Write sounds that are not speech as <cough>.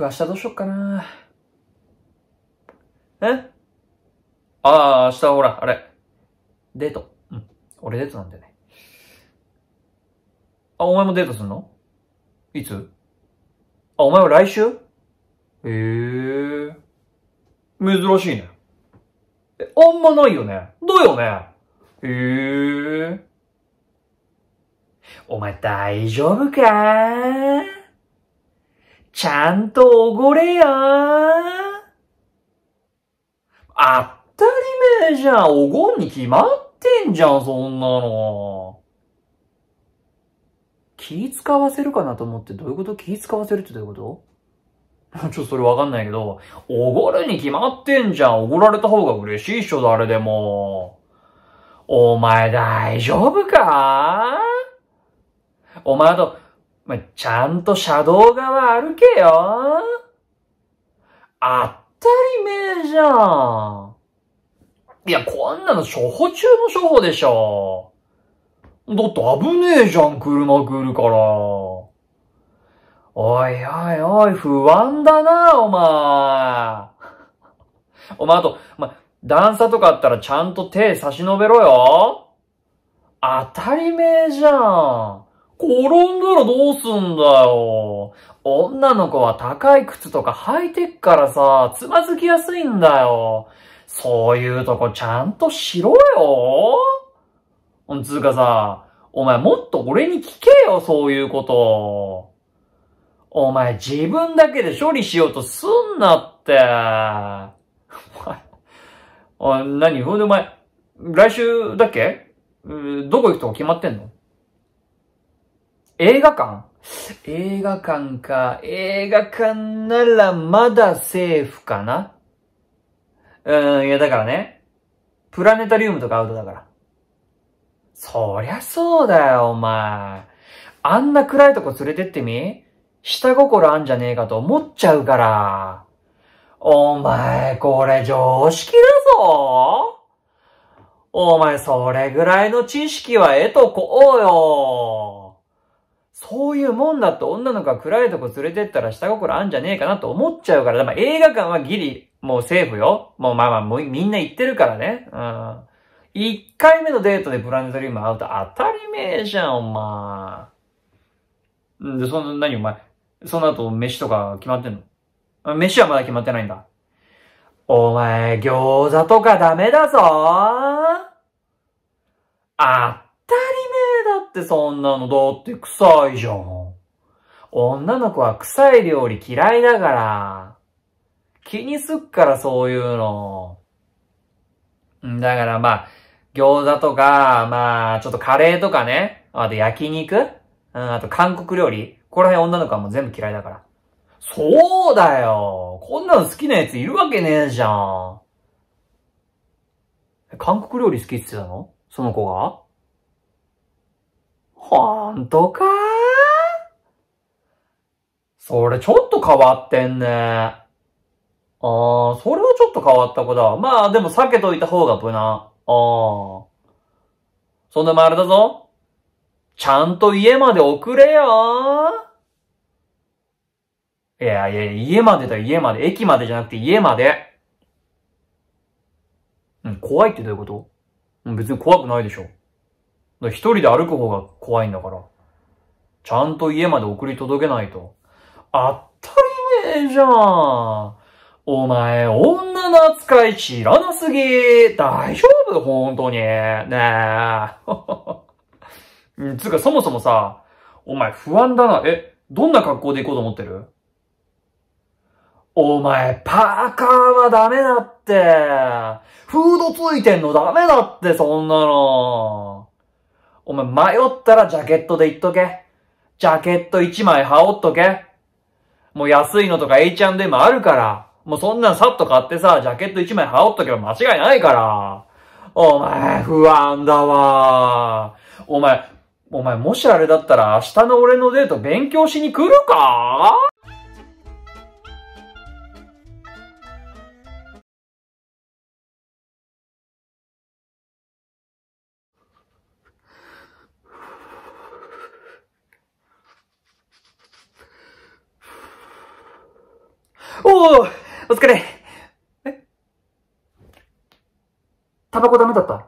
明日どうしよっかな。えああ、明日ほら、あれ。デート。うん。俺デートなんだよね。あ、お前もデートすんのいつあ、お前は来週ええ。珍しいね。え、あんまないよね。だよね。ええ。お前大丈夫かーちゃんとおごれやあったりめえじゃん。おごんに決まってんじゃん、そんなの。気使わせるかなと思って、どういうこと気使わせるってどういうこと <laughs> ちょっとそれわかんないけど、おごるに決まってんじゃん。おごられた方が嬉しいっしょ、誰でも。お前大丈夫かお前と、まあ、ちゃんと車道側歩けよ。あったりめえじゃん。いや、こんなの処方中の処方でしょ。だって危ねえじゃん、車来るから。おいおいおい、不安だな、お前。<laughs> お前、あと、ま、段差とかあったらちゃんと手差し伸べろよ。当たり前じゃん。転んだらどうすんだよ。女の子は高い靴とか履いてっからさ、つまずきやすいんだよ。そういうとこちゃんとしろよ。つうかさ、お前もっと俺に聞けよ、そういうこと。お前自分だけで処理しようとすんなって。お前、お何ほんでお前、来週だっけどこ行くとこ決まってんの映画館映画館か。映画館ならまだセーフかなうん、いやだからね。プラネタリウムとかアウトだから。そりゃそうだよ、お前。あんな暗いとこ連れてってみ下心あんじゃねえかと思っちゃうから。お前、これ常識だぞお前、それぐらいの知識は得とこうよ。そういうもんだと女の子が暗いとこ連れてったら下心あんじゃねえかなと思っちゃうから、まあ、映画館はギリ、もうセーフよ。もうまあまあ、もうみんな行ってるからね。うん。一回目のデートでプラネタリウム会うと当たり前じゃん、お前。んで、その、何お前。その後、飯とか決まってんの飯はまだ決まってないんだ。お前、餃子とかダメだぞー。あってそんなの、だって臭いじゃん。女の子は臭い料理嫌いだから。気にすっからそういうの。だからまあ、餃子とか、まあ、ちょっとカレーとかね。あと焼肉うん、あと韓国料理ここら辺女の子はもう全部嫌いだから。そうだよこんなの好きなやついるわけねえじゃん。韓国料理好きって言ってたのその子がほんとかそれちょっと変わってんね。ああ、それはちょっと変わった子だ。まあでも避けといた方が無難。ああ。そんなもあれだぞ。ちゃんと家まで送れよいやいや、家までだ家まで。駅までじゃなくて家まで。うん、怖いってどういうこと別に怖くないでしょ。一人で歩く方が怖いんだから。ちゃんと家まで送り届けないと。当たり前じゃん。お前、女の扱い知らなすぎ。大丈夫本当に。ねえ。<laughs> つうか、そもそもさ、お前不安だな。え、どんな格好で行こうと思ってるお前、パーカーはダメだって。フードついてんのダメだって、そんなの。お前迷ったらジャケットで行っとけ。ジャケット1枚羽織っとけ。もう安いのとか H&M あるから。もうそんなんさっと買ってさ、ジャケット1枚羽織っとけば間違いないから。お前、不安だわ。お前、お前もしあれだったら明日の俺のデート勉強しに来るかお疲れえタバコダメだった